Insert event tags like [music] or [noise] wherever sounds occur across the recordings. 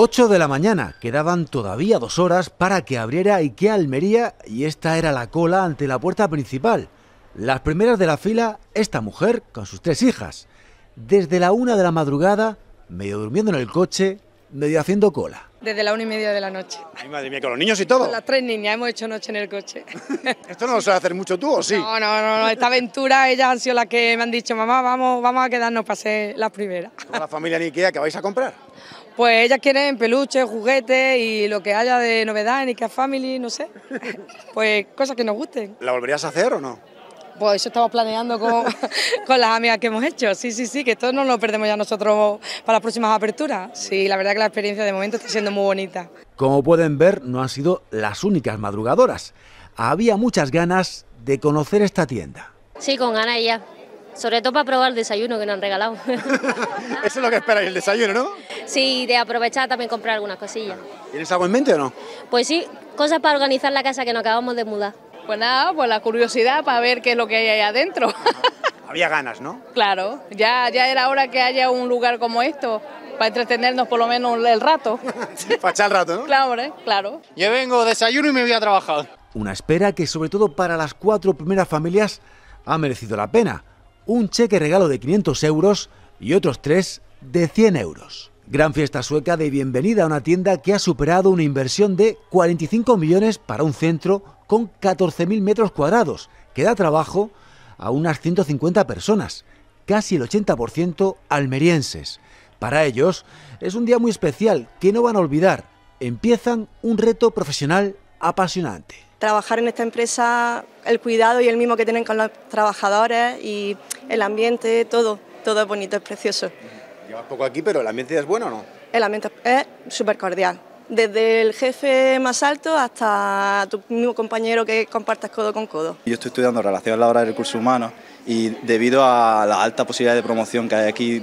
8 de la mañana, quedaban todavía dos horas para que abriera IKEA Almería y esta era la cola ante la puerta principal. Las primeras de la fila, esta mujer con sus tres hijas. Desde la una de la madrugada, medio durmiendo en el coche, medio haciendo cola. Desde la una y media de la noche. Ay, madre mía, con los niños y todo. Con las tres niñas hemos hecho noche en el coche. [laughs] ¿Esto no lo sabes hacer mucho tú o sí? No, no, no, esta aventura ellas han sido las que me han dicho, mamá, vamos, vamos a quedarnos para ser las primeras. ¿Con la familia Nikia, qué que vais a comprar? Pues ellas quieren peluches, juguetes y lo que haya de novedad en Ikea Family, no sé. [laughs] Pues cosas que nos gusten. ¿La volverías a hacer o no? Pues eso estamos planeando con, [laughs] con, las amigas que hemos hecho. Sí, sí, sí, que esto no lo perdemos ya nosotros para las próximas aperturas. Sí, la verdad que la experiencia de momento está siendo muy bonita. Como pueden ver, no han sido las únicas madrugadoras. Había muchas ganas de conocer esta tienda. Sí, con ganas ya. Sobre todo para probar el desayuno que nos han regalado. [laughs] [laughs] Eso es lo que esperáis, el desayuno, ¿no? Sí, de aprovechar también comprar algunas cosillas. ¿Tienes algo en mente o no? Pues sí, cosas para organizar la casa que nos acabamos de mudar. Pues nada, pues la curiosidad para ver qué es lo que hay ahí adentro. Había ganas, ¿no? [laughs] Claro, ya, ya era hora que haya un lugar como esto para entretenernos por lo menos el rato. para echar el rato, ¿no? Claro, claro. Yo vengo, desayuno y me voy a trabajar. Una espera que sobre todo para las cuatro primeras familias ha merecido la pena. Un cheque regalo de 500 euros y otros tres de 100 euros. Gran fiesta sueca de bienvenida a una tienda que ha superado una inversión de 45 millones para un centro con 14.000 metros cuadrados, que da trabajo a unas 150 personas, casi el 80% almerienses. Para ellos es un día muy especial que no van a olvidar. Empiezan un reto profesional apasionante. Trabajar en esta empresa, el cuidado y el mismo que tienen con los trabajadores y el ambiente, todo, todo es bonito, es precioso. Llevas poco aquí, pero el ambiente es bueno no? El ambiente es súper cordial desde el jefe más alto hasta tu mismo compañero que compartas codo con codo. Yo estoy estudiando relaciones laborales y recursos humanos y debido a la alta posibilidad de promoción que hay aquí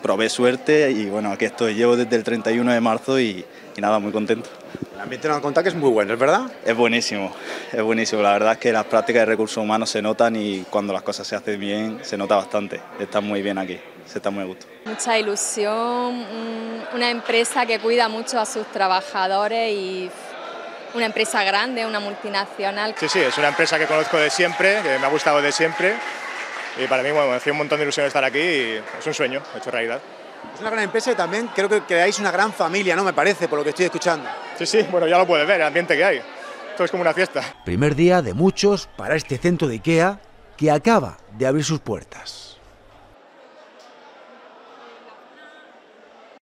probé suerte y bueno, aquí estoy, llevo desde el 31 de marzo y, nada, muy contento. El ambiente nos la contado que es muy bueno, ¿es verdad? Es buenísimo, es buenísimo. La verdad es que las prácticas de recursos humanos se notan y cuando las cosas se hacen bien se nota bastante. Está muy bien aquí, se está muy a gusto. Mucha ilusión, una empresa que cuida mucho a sus trabajadores y una empresa grande, una multinacional. Sí, sí, es una empresa que conozco de siempre, que me ha gustado de siempre y para mí bueno, me hacía un montón de ilusión estar aquí y es un sueño hecho realidad. Es una gran empresa y también creo que creáis una gran familia, ¿no? Me parece, por lo que estoy escuchando. Sí, sí, bueno, ya lo puedes ver, el ambiente que hay. Esto es como una fiesta. Primer día de muchos para este centro de IKEA que acaba de abrir sus puertas.